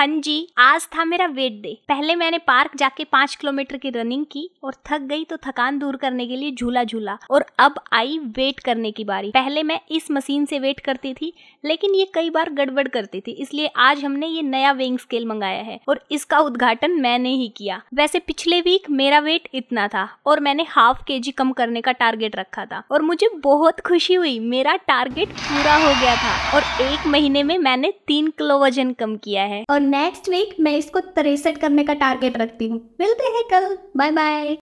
हाँ जी आज था मेरा वेट डे पहले मैंने पार्क जाके पांच किलोमीटर की रनिंग की और थक गई तो थकान दूर करने के लिए झूला झूला और अब आई वेट करने की बारी पहले मैं इस मशीन से वेट करती थी लेकिन ये कई बार गड़बड़ करती थी इसलिए आज हमने ये नया वेइंग स्केल मंगाया है और इसका उद्घाटन मैंने ही किया वैसे पिछले वीक मेरा वेट इतना था और मैंने हाफ के जी कम करने का टारगेट रखा था और मुझे बहुत खुशी हुई मेरा टारगेट पूरा हो गया था और एक महीने में मैंने तीन किलो वजन कम किया है और नेक्स्ट वीक मैं इसको तिरसठ करने का टारगेट रखती हूँ मिलते हैं कल बाय बाय